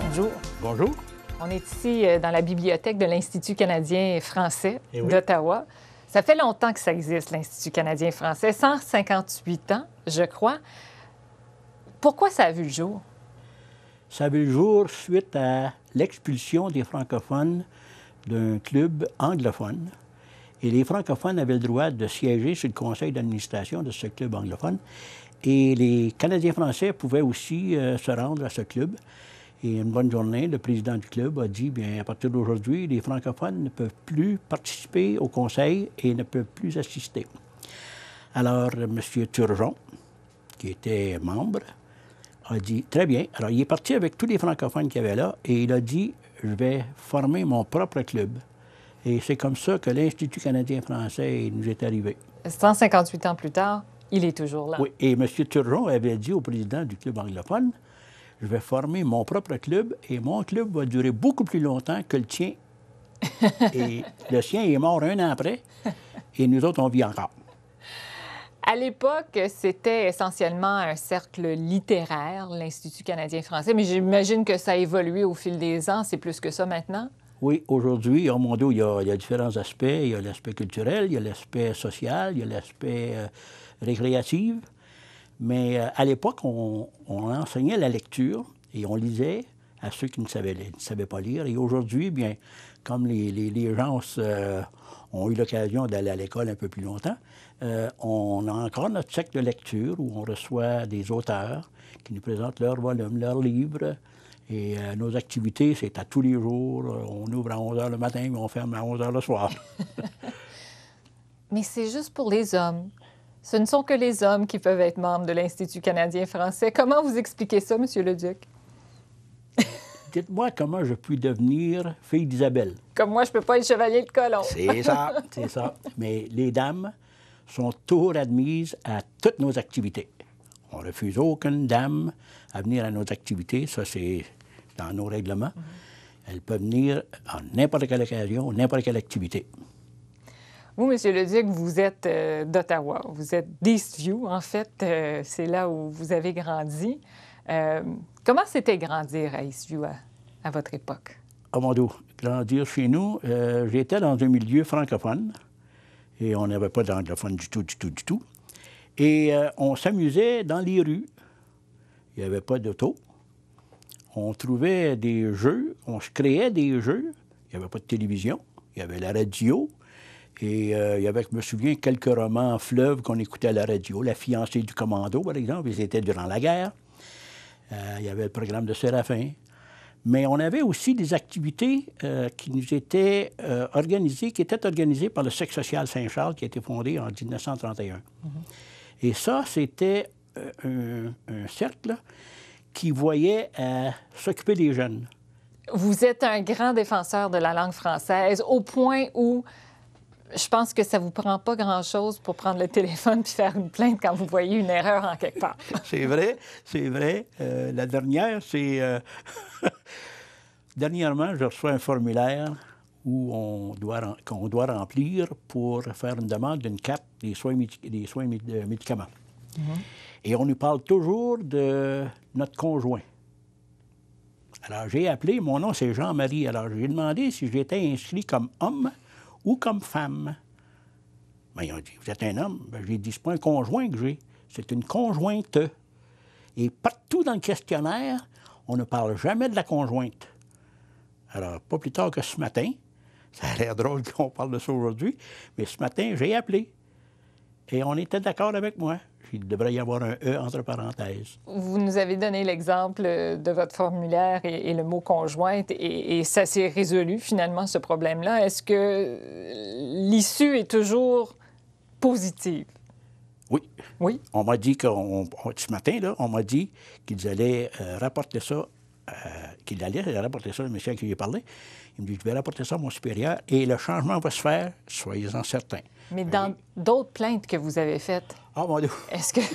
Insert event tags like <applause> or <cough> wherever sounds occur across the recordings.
bonjour. Bonjour. On est ici euh, dans la bibliothèque de l'Institut canadien français eh d'Ottawa. Ça fait longtemps que ça existe, l'Institut canadien français, 158 ans, je crois. Pourquoi ça a vu le jour? Ça a vu le jour suite à l'expulsion des francophones d'un club anglophone. Et les francophones avaient le droit de siéger sur le conseil d'administration de ce club anglophone. Et les Canadiens français pouvaient aussi euh, se rendre à ce club. Et une bonne journée, le président du club a dit bien, à partir d'aujourd'hui, les francophones ne peuvent plus participer au conseil et ne peuvent plus assister. Alors, M. Turgeon, qui était membre, a dit Très bien. Alors, il est parti avec tous les francophones qu'il y avait là et il a dit Je vais former mon propre club. Et c'est comme ça que l'Institut canadien-français nous est arrivé. 158 ans plus tard, il est toujours là. Oui, et M. Turron avait dit au président du club anglophone Je vais former mon propre club et mon club va durer beaucoup plus longtemps que le tien. <laughs> et le sien est mort un an après et nous autres, on vit encore. À l'époque, c'était essentiellement un cercle littéraire, l'Institut canadien-français, mais j'imagine que ça a évolué au fil des ans. C'est plus que ça maintenant? Oui, aujourd'hui, au monde, où il y a différents aspects. Il y a l'aspect culturel, il y a l'aspect social, il y a l'aspect euh, récréative. Mais euh, à l'époque, on, enseignait la lecture et on lisait à ceux qui ne savaient, pas lire. Et aujourd'hui, eh bien, comme les, gens euh, ont eu l'occasion d'aller à l'école un peu plus longtemps, euh, on a encore notre chèque de lecture où on reçoit des auteurs qui nous présentent leurs volumes, leurs livres. Et nos activités, c'est à tous les jours. On ouvre à 11 h le matin, et on ferme à 11 h le soir. <laughs> mais c'est juste pour les hommes. Ce ne sont que les hommes qui peuvent être membres de l'Institut canadien français. Comment vous expliquez ça, Monsieur le Duc? <laughs> Dites-moi comment je puis devenir fille d'Isabelle. Comme moi, je ne peux pas être chevalier de colon. c'est ça, <laughs> c'est ça. Mais les dames sont toujours admises à toutes nos activités. On refuse aucune dame à venir à nos activités. Ça, c'est dans nos règlements. Mhm. Elles peuvent venir en n'importe quelle occasion, n'importe quelle activité. Vous, M. Leduc, vous êtes euh, d'Ottawa. Vous êtes d'Eastview, en fait. Euh, c'est là où vous avez grandi. Euh, comment c'était grandir à Eastview à, à votre époque? À ah, mon grandir chez nous, j'étais dans un milieu francophone et on n'avait pas d'anglophone du tout, du tout, du tout. Et on s'amusait dans les rues. Il n'y avait pas d'auto. On trouvait des jeux, on se créait des jeux. Il n'y avait pas de télévision, il y avait la radio. Et euh, il y avait, je me souviens, quelques romans fleuve qu'on écoutait à la radio. La fiancée du commando, par exemple, ils étaient durant la guerre. Euh, il y avait le programme de Séraphin. Mais on avait aussi des activités euh, qui nous étaient organisées, qui étaient organisées par le Sexe social Saint-Charles, qui a été fondé en 1931. Mm-hmm. Et ça, c'était un, un, cercle qui voyait s'occuper des jeunes. Vous êtes un grand défenseur de la langue française, au point où je pense que ça vous prend pas grand-chose pour prendre le téléphone puis faire une plainte quand vous voyez une erreur en quelque part. <laughs> c'est vrai, c'est vrai. Euh, la dernière, c'est... Euh, <laughs> dernièrement, je reçois un formulaire où on doit, qu'on doit remplir pour faire une demande d'une carte des soins, des soins euh, médicaments. Mm-hmm. Et on nous parle toujours de notre conjoint. Alors, j'ai appelé, mon nom c'est Jean-Marie. Alors, j'ai demandé si j'étais inscrit comme homme ou comme femme. Mais ils ont dit, vous êtes un homme. je ben, j'ai dit, pas un conjoint que j'ai, c'est une conjointe. Et partout dans le questionnaire, on ne parle jamais de la conjointe. Alors, pas plus tard que ce matin, <laughs> ça a l'air drôle qu'on parle de ça aujourd'hui, mais ce matin, j'ai appelé. Et on était d'accord avec moi il devrait y avoir un E entre parenthèses. Vous nous avez donné l'exemple de votre formulaire et, le mot conjointe, et, ça s'est résolu finalement, ce problème-là. Est-ce que l'issue est toujours positive? Oui. Oui. On m'a dit qu'on. Ce matin, on m'a dit qu'ils allaient euh, rapporter ça. Euh, qu'ils qu'il rapporter ça, le monsieur à qui j'ai parlé. Il me dit Je vais rapporter ça à mon supérieur et le changement va se faire, soyez-en certains. Mais dans d'autres plaintes que vous avez faites, ah, est-ce que... <laughs>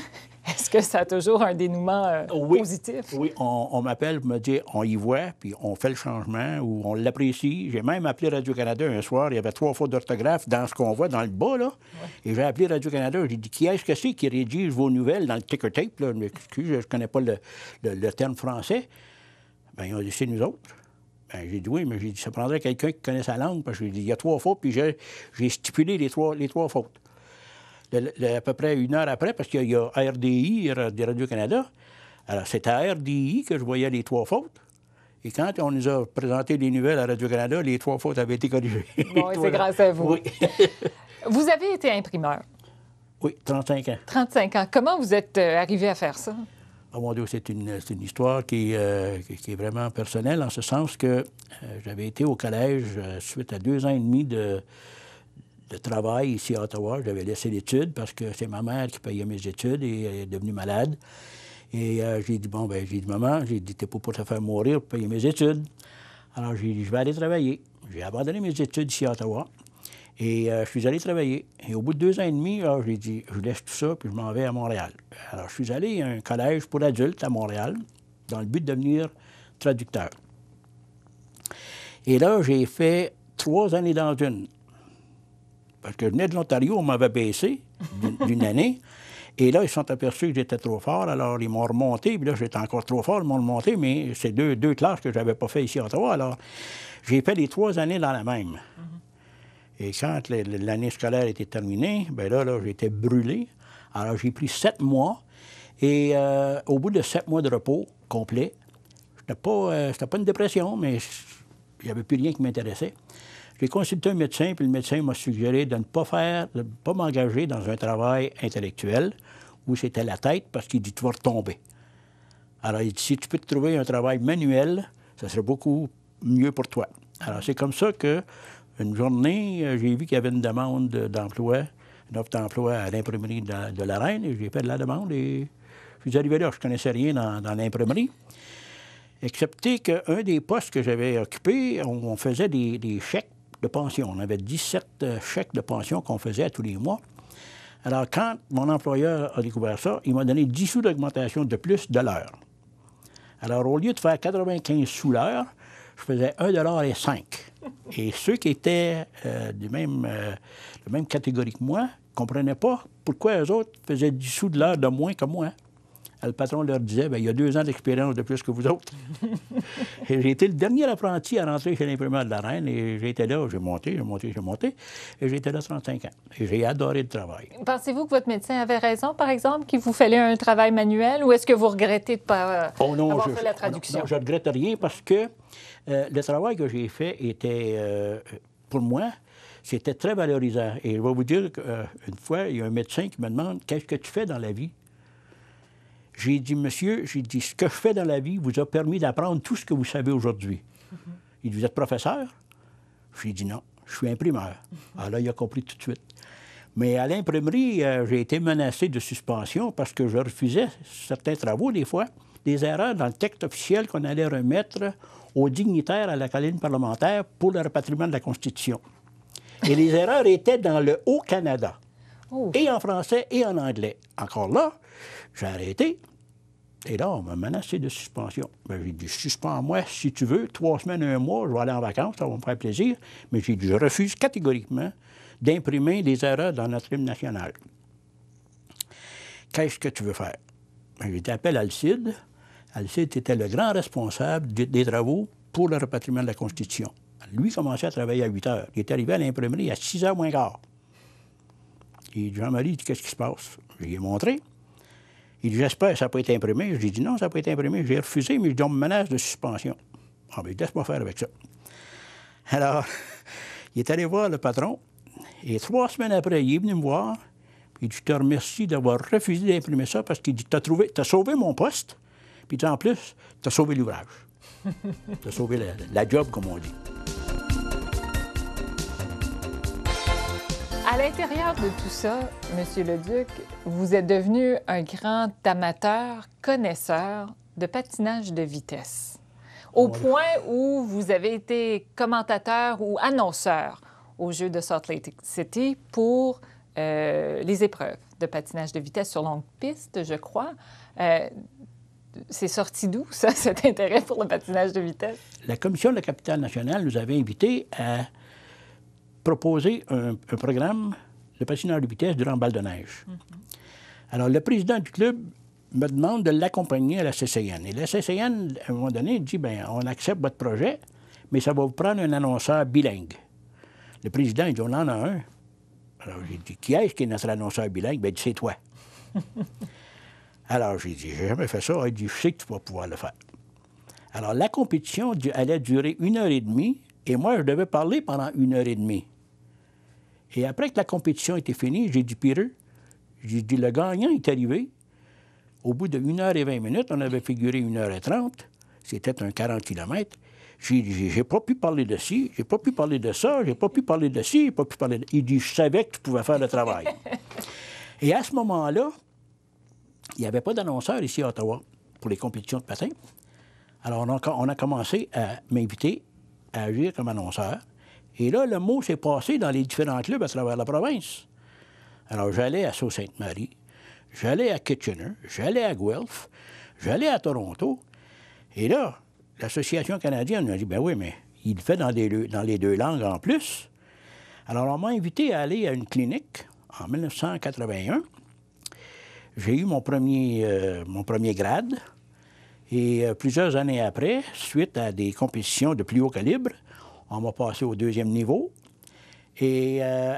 Est-ce que ça a toujours un dénouement euh, positif? Oui, on, m'appelle pour me dit, on y voit, puis on fait le changement ou on l'apprécie. J'ai même appelé Radio-Canada un soir, il y avait trois fautes d'orthographe dans ce qu'on voit dans le bas, là. Et j'ai appelé Radio-Canada, j'ai dit qui est-ce que c'est qui rédige vos nouvelles dans le ticker tape? Là? je ne connais pas le, le, le terme français. Bien, ils ont dit c'est nous autres. Ben, j'ai dit oui, mais j'ai dit, ça prendrait quelqu'un qui connaît sa langue, parce que j'ai dit, il y a trois fautes, puis j'ai, stipulé les trois, les trois fautes. à peu près une heure après, parce qu'il y, a RDI, Radio-Canada, alors c'est à RDI que je voyais les trois fautes. Et quand on nous a présenté les nouvelles à Radio-Canada, les trois fautes avaient été corrigées. Bon, c'est <laughs> grâce à vous. <laughs> vous avez été imprimeur. Oui, 35 ans. 35 ans. Comment vous êtes euh, arrivé à faire ça? c'est une, histoire euh, qui, est vraiment personnelle, en ce sens que euh, j'avais été au collège euh, suite à deux ans et demi de, travail ici à Ottawa. J'avais laissé l'étude parce que c'est ma mère qui payait mes études et elle est devenue malade. Et j'ai dit, bon, ben j'ai dit, maman, j'ai dit, t'es pas pour te faire mourir pour payer mes études. Alors j'ai dit, je vais aller travailler. J'ai abandonné mes études ici à Ottawa. Et euh, je suis allé travailler. Et au bout de deux ans et demi, j'ai dit, je laisse tout ça, puis je m'en vais à Montréal. Alors, je suis allé à un collège pour adultes à Montréal, dans le but de devenir traducteur. Et là, j'ai fait trois années dans une. Parce que je venais de l'Ontario, on m'avait baissé d'une <laughs> année. Et là, ils se sont aperçus que j'étais trop fort, alors ils m'ont remonté. Puis là, j'étais encore trop fort, ils m'ont remonté, mais c'est deux, classes que je n'avais pas fait ici en trois. Alors, j'ai fait les trois années dans la même. Mm-hmm. Et quand l'année scolaire était terminée, ben là, j'étais brûlé. Alors, j'ai pris sept mois. Et euh, au bout de sept mois de repos complet, euh, c'était pas, pas une dépression, mais il n'y avait plus rien qui m'intéressait. J'ai consulté un médecin, puis le médecin m'a suggéré de ne pas faire, de ne pas m'engager dans un travail intellectuel où c'était la tête, parce qu'il dit tu vas retomber. Alors, il dit si tu peux te trouver un travail manuel, ça serait beaucoup mieux pour toi. Alors, c'est comme ça que une journée, euh, j'ai vu qu'il y avait une demande d'emploi, une offre d'emploi à l'imprimerie de, la Reine, et j'ai fait de la demande et je suis arrivé là. Je ne connaissais rien dans, l'imprimerie, excepté qu'un des postes que j'avais occupé, on, faisait des, chèques de pension. On avait 17 euh, chèques de pension qu'on faisait tous les mois. Alors, quand mon employeur a découvert ça, il m'a donné 10 sous d'augmentation de plus de l'heure. Alors, au lieu de faire 95 sous l'heure, je faisais 1,05 et ceux qui étaient euh, du même, euh, même catégorie que moi ne comprenaient pas pourquoi les autres faisaient du sous de l'heure de moins que moi. le patron leur disait ben, il y a deux ans d'expérience de plus que vous autres. <laughs> et j'ai été le dernier apprenti à rentrer chez l'imprimeur de la Reine et j'étais là, j'ai monté, j'ai monté, j'ai monté. Et j'étais là 35 ans. j'ai adoré le travail. Pensez-vous que votre médecin avait raison, par exemple, qu'il vous fallait un travail manuel ou est-ce que vous regrettez de ne pas euh, oh avoir fait la traduction? je regrette rien parce que euh, le travail que j'ai fait était, euh, pour moi, c'était très valorisant. Et je vais vous dire qu'une euh, fois, il y a un médecin qui me demande Qu'est-ce que tu fais dans la vie J'ai dit Monsieur, j'ai dit Ce que je fais dans la vie vous a permis d'apprendre tout ce que vous savez aujourd'hui. Il dit Vous êtes professeur J'ai dit Non, je suis imprimeur. Alors ah, il a compris tout de suite. Mais à l'imprimerie, j'ai été menacé de suspension parce que je refusais certains travaux, des fois, des erreurs dans le texte officiel qu'on allait remettre aux dignitaires à la colline parlementaire pour le repatriement de la Constitution. Et les erreurs étaient dans le Haut-Canada, oh. et en français et en anglais. Encore là, j'ai arrêté. Et là, on m'a menacé de suspension. Ben, j'ai dit, suspends-moi si tu veux, trois semaines, un mois, je vais aller en vacances, ça va me faire plaisir. Mais j'ai dit, je refuse catégoriquement d'imprimer des erreurs dans notre hymne national. Qu'est-ce que tu veux faire? Ben, j'ai dit, appelle Alcide, Alcide était le grand responsable des, travaux pour le repatriement de la Constitution. Lui commençait à travailler à 8 heures. Il est arrivé à l'imprimerie à 6 heures moins quart. Et Jean-Marie dit Qu'est-ce qui se passe Je lui ai montré. Il dit J'espère que ça peut être imprimé. Je lui ai dit Non, ça peut être imprimé. J'ai refusé, mais ils me menace de suspension. Ah, mais ben, laisse-moi faire avec ça. Alors, <laughs> il est allé voir le patron. Et trois semaines après, il est venu me voir. Il dit Je te remercie d'avoir refusé d'imprimer ça parce qu'il dit as trouvé, as sauvé mon poste. Puis en plus, tu as sauvé l'ouvrage. tu as sauvé la, job, comme on dit. À l'intérieur de tout ça, Monsieur le Duc, vous êtes devenu un grand amateur, connaisseur de patinage de vitesse, au point où vous avez été commentateur ou annonceur aux Jeux de Salt Lake City pour euh, les épreuves de patinage de vitesse sur longue piste, je crois. Euh, c'est sorti d'où, ça, <laughs> cet intérêt pour le patinage de vitesse? La Commission de la capitale nationale nous avait invités à proposer un, programme de patinage de vitesse durant Bal de neige. Mhm. Alors, le président du club me demande de l'accompagner à la CCN. Et la CCN, à un moment donné, dit bien, on accepte votre projet, mais ça va vous prendre un annonceur bilingue. Le président, dit on en a un. Alors, j'ai dit qui est-ce qui est notre annonceur bilingue Ben c'est toi. <laughs> Alors, j'ai dit, j'ai jamais fait ça. Il dit, je sais que tu vas pouvoir le faire. Alors, la compétition allait durer une heure et demie, et moi, je devais parler pendant une heure et demie. Et après que la compétition était finie, j'ai dit, Pireux, j'ai dit, le gagnant est arrivé. Au bout de 1 heure et 20 minutes, on avait figuré une heure et 30. C'était un 40 km. J'ai dit, j'ai pas pu parler de ci, j'ai pas pu parler de ça, j'ai pas pu parler de ci, j'ai pas pu parler de... Il dit, je savais que tu pouvais faire le travail. <laughs> et à ce moment-là, il n'y avait pas d'annonceur ici à Ottawa pour les compétitions de patins. Alors, on a, commencé à m'inviter à agir comme annonceur. Et là, le mot s'est passé dans les différents clubs à travers la province. Alors, j'allais à Sault-Sainte-Marie, j'allais à Kitchener, j'allais à Guelph, j'allais à Toronto. Et là, l'Association canadienne nous a dit ben oui, mais il le fait dans les deux langues en plus. Alors, on m'a invité à aller à une clinique en 1981 j'ai eu mon premier, euh, mon premier grade. Et euh, plusieurs années après, suite à des compétitions de plus haut calibre, on m'a passé au deuxième niveau. Et euh,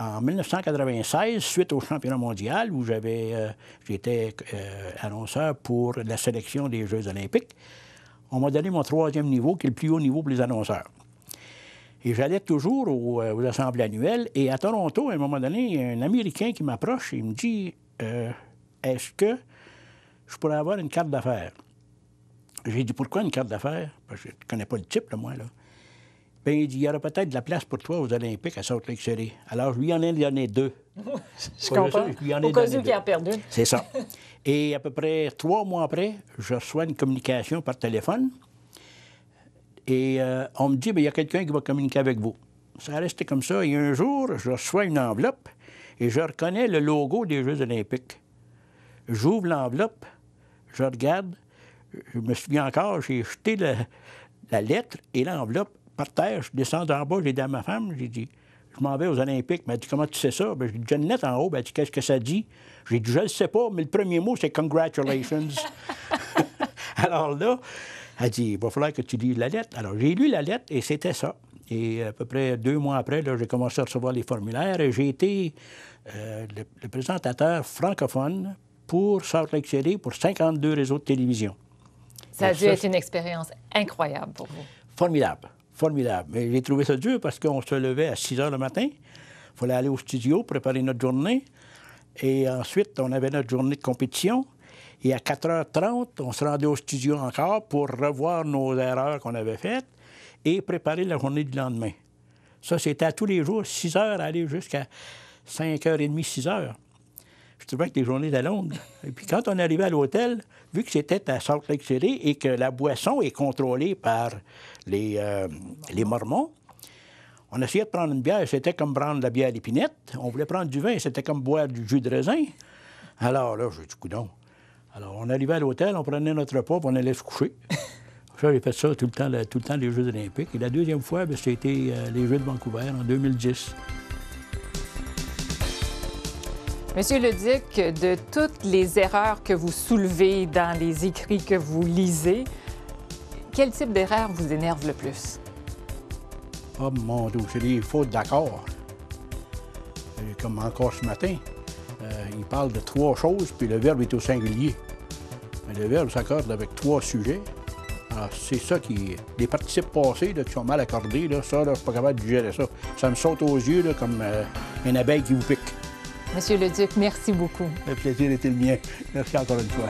en 1996, suite au championnat mondial, où j'avais, j'étais annonceur pour la sélection des Jeux olympiques, on m'a donné mon troisième niveau, qui est le plus haut niveau pour les annonceurs. Et j'allais toujours aux, aux, assemblées annuelles. Et à Toronto, à un moment donné, il y a un Américain qui m'approche et il me dit est-ce que je pourrais avoir une carte d'affaires? J'ai dit, pourquoi une carte d'affaires? Parce que je ne connais pas le type, moi, là. Bien, il dit, il y aura peut-être de la place pour toi aux Olympiques à Salt Lake City. Alors, lui en ai donné deux. <laughs> je comprends. en a perdu. C'est ça. <laughs> Et à peu près trois mois après, je reçois une communication par téléphone. Et euh, on me dit, bien, il y a quelqu'un qui va communiquer avec vous. Ça a resté comme ça. Et un jour, je reçois une enveloppe et je reconnais le logo des Jeux olympiques. J'ouvre l'enveloppe, je regarde, je me souviens encore, j'ai jeté la lettre et l'enveloppe par terre. Je descends d'en bas, j'ai dit à ma femme, j'ai dit, je m'en vais aux Olympiques. Elle m'a dit, comment tu sais ça? Ben, j'ai dit, une lettre en haut. Ben, dit, qu'est-ce que ça dit? J'ai dit, je ne sais pas, mais le premier mot, c'est congratulations. <laughs> <laughs> Alors là, elle dit, il va falloir que tu lises la lettre. Alors, j'ai lu la lettre et c'était ça. Et à peu près deux mois après, j'ai commencé à recevoir les formulaires et j'ai été euh, le, présentateur francophone pour pour 52 réseaux de télévision. Ça a dû être une expérience incroyable pour vous. Formidable, formidable. Mais j'ai trouvé ça dur parce qu'on se levait à 6 heures le matin. Il fallait aller au studio, préparer notre journée. Et ensuite, on avait notre journée de compétition. Et à 4h30, on se rendait au studio encore pour revoir nos erreurs qu'on avait faites et préparer la journée du lendemain. Ça, c'était à tous les jours, 6 heures, aller jusqu'à 5h30, 6 heures je trouvais que des journées étaient longues. Et puis quand on arrivait à l'hôtel, vu que c'était à Salt Lake City et que la boisson est contrôlée par les, euh, les Mormons, on essayait de prendre une bière, c'était comme prendre la bière à l'épinette. On voulait prendre du vin, c'était comme boire du jus de raisin. Alors là, j'ai coup coudon. Alors, on arrivait à l'hôtel, on prenait notre repas, on allait se coucher. ça, <laughs> j'ai fait ça tout le temps, tout le temps les Jeux olympiques. Et la deuxième fois, ben, c'était euh, les Jeux de Vancouver en 2010. Monsieur Leduc, de toutes les erreurs que vous soulevez dans les écrits que vous lisez, quel type d'erreur vous énerve le plus? Oh mon Dieu, c'est des fautes d'accord. Euh, comme encore ce matin, euh, il parle de trois choses, puis le verbe est au singulier. Mais le verbe s'accorde avec trois sujets. c'est ça qui. Les participes passés qui sont mal accordés, là, ça, je ne suis pas capable de gérer ça. Ça me saute aux yeux comme euh, une abeille qui vous pique. Monsieur le Duc, merci beaucoup. Le plaisir était le mien. Merci encore une fois.